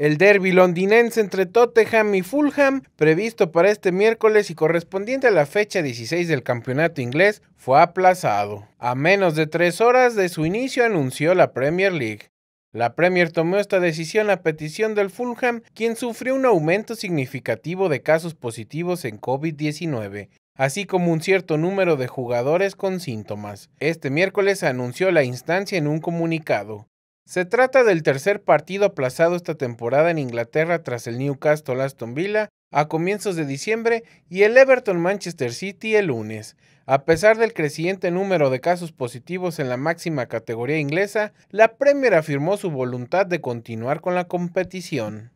El derby londinense entre Tottenham y Fulham, previsto para este miércoles y correspondiente a la fecha 16 del campeonato inglés, fue aplazado. A menos de tres horas de su inicio anunció la Premier League. La Premier tomó esta decisión a petición del Fulham, quien sufrió un aumento significativo de casos positivos en COVID-19, así como un cierto número de jugadores con síntomas. Este miércoles anunció la instancia en un comunicado. Se trata del tercer partido aplazado esta temporada en Inglaterra tras el Newcastle Aston Villa a comienzos de diciembre y el Everton Manchester City el lunes. A pesar del creciente número de casos positivos en la máxima categoría inglesa, la Premier afirmó su voluntad de continuar con la competición.